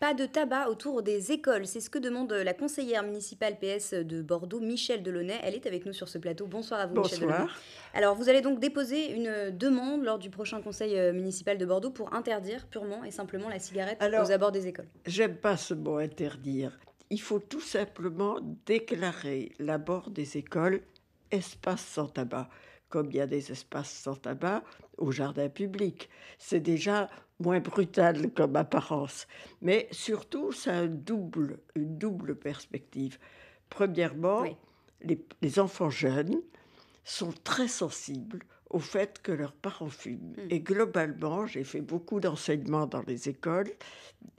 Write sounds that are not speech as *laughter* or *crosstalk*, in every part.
Pas de tabac autour des écoles, c'est ce que demande la conseillère municipale PS de Bordeaux, Michèle Delaunay. Elle est avec nous sur ce plateau. Bonsoir à vous, Bonsoir. Alors, vous allez donc déposer une demande lors du prochain conseil euh, municipal de Bordeaux pour interdire purement et simplement la cigarette aux abords des écoles. J'aime pas ce mot interdire. Il faut tout simplement déclarer l'abord des écoles espace sans tabac comme il y a des espaces sans tabac, au jardin public. C'est déjà moins brutal comme apparence. Mais surtout, ça double, une double perspective. Premièrement, les, enfants jeunes sont très sensibles au fait que leurs parents fument. Hmm. Et globalement, j'ai fait beaucoup d'enseignements dans les écoles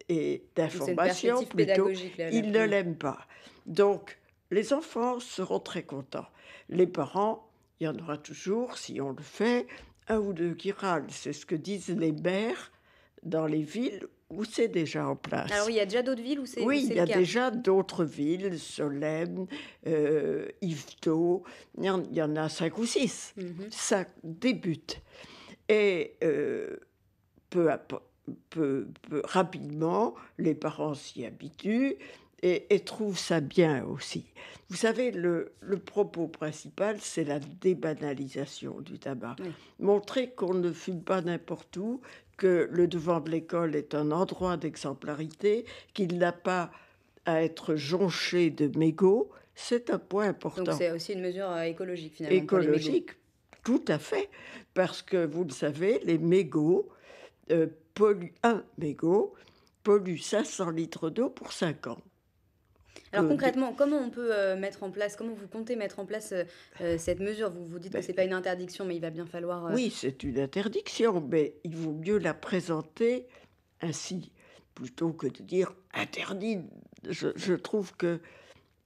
et d'informations plutôt. ils ne l'aiment pas. Donc, les enfants seront très contents. Les parents il y en aura toujours, si on le fait, un ou deux qui râlent. C'est ce que disent les maires dans les villes où c'est déjà en place. Alors il y a déjà d'autres villes où c'est Oui, il y a déjà d'autres villes, Solène, euh, il y, en a cinq ou six. Mhm. Ça débute. Et euh, peu, peu, rapidement, les parents s'y habituent, et, trouve ça bien aussi. Vous savez, le, propos principal, c'est la débanalisation du tabac. Montrer qu'on ne fume pas n'importe où, que le devant de l'école est un endroit d'exemplarité, qu'il n'a pas à être jonché de mégots, c'est un point important. Donc c'est aussi une mesure euh, écologique finalement. Écologique, tout à fait, parce que vous le savez, les mégots euh, polluent un mégot pollue 500 litres d'eau pour 5 ans. Alors concrètement, comment on peut euh, mettre en place, comment vous comptez mettre en place euh, euh, cette mesure Vous vous dites que ben, ce n'est pas une interdiction, mais il va bien falloir... Oui, c'est une interdiction, mais il vaut mieux la présenter ainsi, plutôt que de dire interdit. Je, trouve que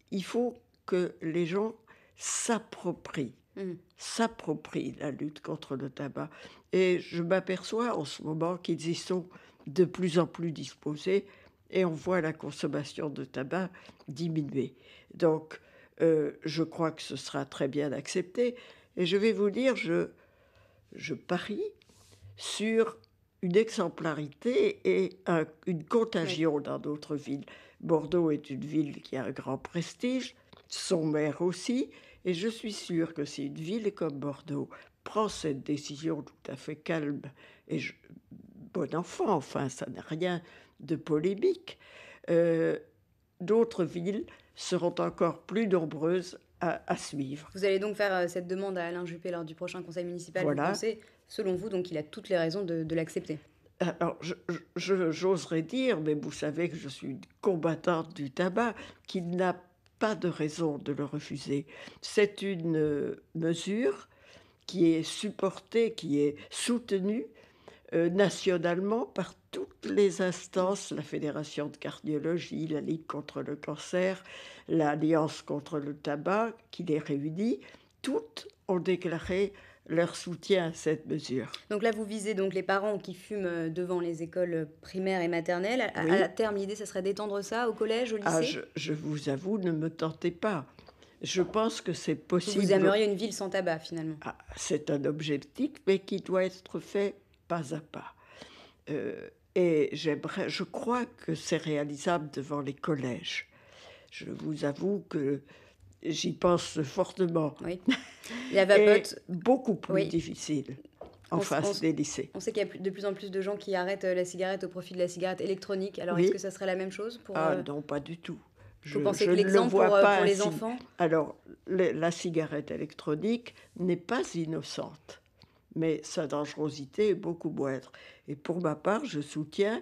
il faut que les gens s'approprient, mmh. s'approprient la lutte contre le tabac. Et je m'aperçois en ce moment qu'ils y sont de plus en plus disposés et on voit la consommation de tabac diminuer. Donc, euh, je crois que ce sera très bien accepté. Et je vais vous dire, je, je parie sur une exemplarité et une contagion dans d'autres villes. Bordeaux est une ville qui a un grand prestige, son maire aussi, et je suis sûr que si une ville comme Bordeaux prend cette décision tout à fait calme et je, bon enfant, enfin, ça n'a rien de polémique. Euh, d'autres villes seront encore plus nombreuses à, suivre. Vous allez donc faire euh, cette demande à Alain Juppé lors du prochain conseil municipal. Voilà. Vous selon vous, donc il a toutes les raisons de, l'accepter alors, j'oserais dire, mais vous savez que je suis une combattante du tabac, qu'il n'a pas de raison de le refuser. C'est une euh, mesure qui est supportée, qui est soutenue euh, nationalement par toutes les instances, la Fédération de cardiologie, la Ligue contre le cancer, l'Alliance contre le tabac qui les réunit, toutes ont déclaré leur soutien à cette mesure. Donc là, vous visez donc les parents qui fument euh, devant les écoles primaires et maternelles. À, terme, l'idée, ce serait d'étendre ça au collège, au ah, lycée ah, je, vous avoue, ne me tentez pas. Je pense que c'est possible. Vous aimeriez une ville sans tabac, finalement. Ah, c'est un objectif, mais qui doit être fait pas à pas. Euh, et je crois que c'est réalisable devant les collèges. Je vous avoue que j'y pense fortement. Oui. *laughs* La beaucoup plus difficile en face des lycées. On sait qu'il y a de plus en plus de gens qui arrêtent euh, la cigarette au profit de la cigarette électronique. Alors est-ce que ça serait la même chose pour Ah euh, non, pas du tout. Je, Vous pensez que l'exemple pour, pour les enfants Alors, la cigarette électronique n'est pas innocente mais sa dangerosité est beaucoup moindre. Et pour ma part, je soutiens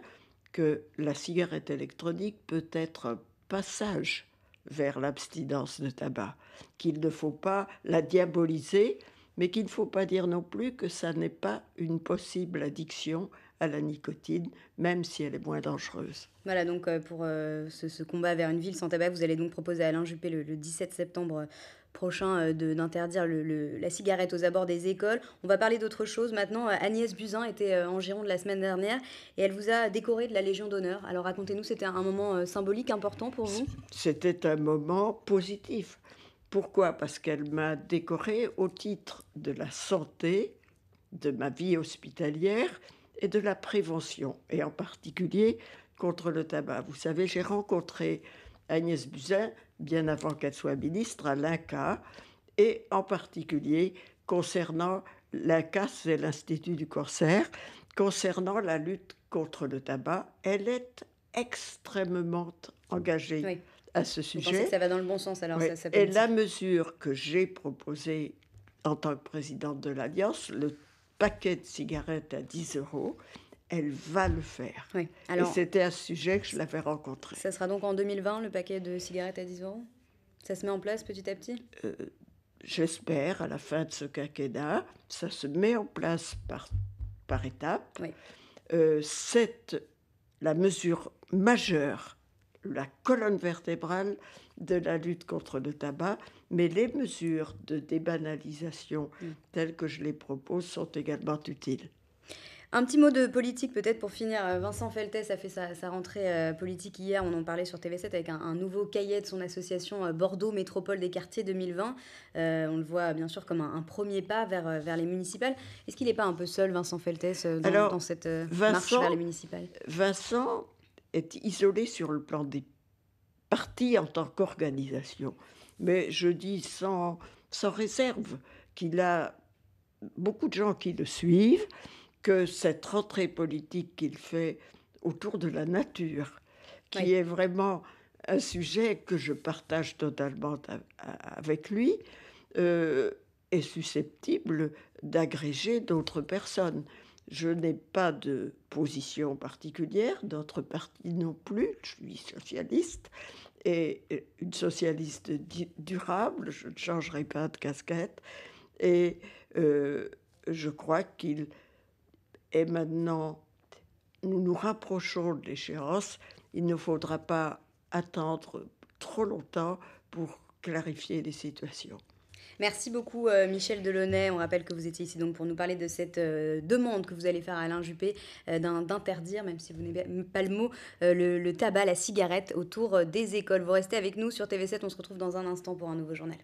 que la cigarette électronique peut être un passage vers l'abstinence de tabac, qu'il ne faut pas la diaboliser, mais qu'il ne faut pas dire non plus que ça n'est pas une possible addiction à la nicotine, même si elle est moins dangereuse. Voilà, donc euh, pour euh, ce, combat vers une ville sans tabac, vous allez donc proposer à Alain Juppé le, 17 septembre prochain euh, d'interdire le, la cigarette aux abords des écoles. On va parler d'autre chose maintenant. Euh, Agnès Buzyn était euh, en Gironde la semaine dernière et elle vous a décoré de la Légion d'honneur. Alors racontez-nous, c'était un moment symbolique important pour vous C'était un moment positif. Pourquoi Parce qu'elle m'a décoré au titre de la santé, de ma vie hospitalière et de la prévention, et en particulier contre le tabac. Vous savez, j'ai rencontré Agnès Buzyn bien avant qu'elle soit ministre, à l'INCA, et en particulier concernant l'INCA, c'est l'Institut du Corsaire, concernant la lutte contre le tabac. Elle est extrêmement engagée. À ce sujet. que ça va dans le bon sens alors. Ça, ça et la mesure que j'ai proposée en tant que présidente de l'Alliance, le paquet de cigarettes à 10 euros, elle va le faire. c'était un sujet que je l'avais rencontré. Ça sera donc en 2020 le paquet de cigarettes à 10 euros Ça se met en place petit à petit euh, J'espère, à la fin de ce quinquennat, ça se met en place par, par étapes. Euh, c'est la mesure majeure, la colonne vertébrale de la lutte contre le tabac, mais les mesures de débanalisation telles que je les propose sont également utiles. Un petit mot de politique peut-être pour finir. Euh, Vincent Feltès a fait sa, rentrée euh, politique hier, on en parlait sur TV7 avec un, nouveau cahier de son association euh, Bordeaux Métropole des quartiers 2020. on le voit bien sûr comme un, premier pas vers, les municipales. Est-ce qu'il n'est pas un peu seul Vincent Feltès dans, cette marche vers les municipales Vincent est isolé sur le plan des partis en tant qu'organisation. Mais je dis sans réserve qu'il a beaucoup de gens qui le suivent que cette rentrée politique qu'il fait autour de la nature, qui est vraiment un sujet que je partage totalement avec lui, euh, est susceptible d'agréger d'autres personnes. Je n'ai pas de position particulière, d'autres partis non plus, je suis socialiste, et euh, une socialiste durable, je ne changerai pas de casquette, et euh, je crois qu'il et maintenant nous nous rapprochons de l'échéance. Il ne faudra pas attendre trop longtemps pour clarifier les situations. Merci beaucoup euh, Michel Delaunay. On rappelle que vous étiez ici donc pour nous parler de cette euh, demande que vous allez faire à Alain Juppé euh, d'interdire, même si vous n'avez pas le mot, le tabac, la cigarette autour des écoles. Vous restez avec nous sur TV7. On se retrouve dans un instant pour un nouveau journal.